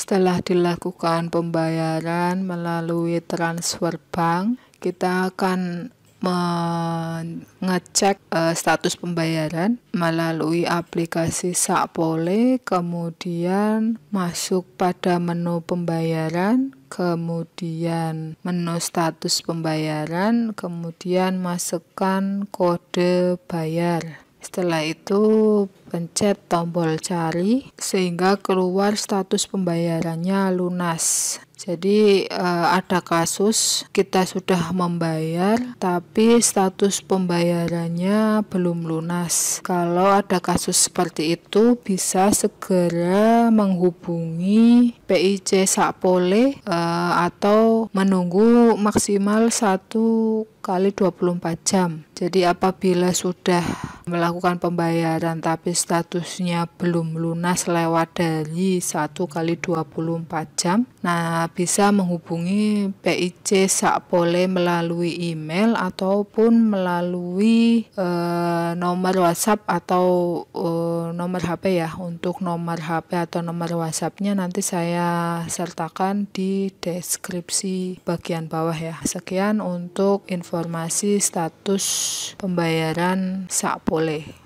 Setelah dilakukan pembayaran melalui transfer bank, kita akan mengecek uh, status pembayaran melalui aplikasi Sakpole, kemudian masuk pada menu pembayaran, kemudian menu status pembayaran, kemudian masukkan kode bayar. Setelah itu pencet tombol cari sehingga keluar status pembayarannya lunas. Jadi eh, ada kasus kita sudah membayar tapi status pembayarannya belum lunas. Kalau ada kasus seperti itu bisa segera menghubungi PIC Sapole eh, atau menunggu maksimal satu kali 24 jam. Jadi apabila sudah melakukan pembayaran tapi statusnya belum lunas lewat dari 1 kali 24 jam, nah bisa menghubungi PIC Sakpole melalui email ataupun melalui e, nomor WhatsApp atau e, nomor HP ya. Untuk nomor HP atau nomor WhatsAppnya nanti saya sertakan di deskripsi bagian bawah ya. Sekian untuk informasi status pembayaran Sakpole.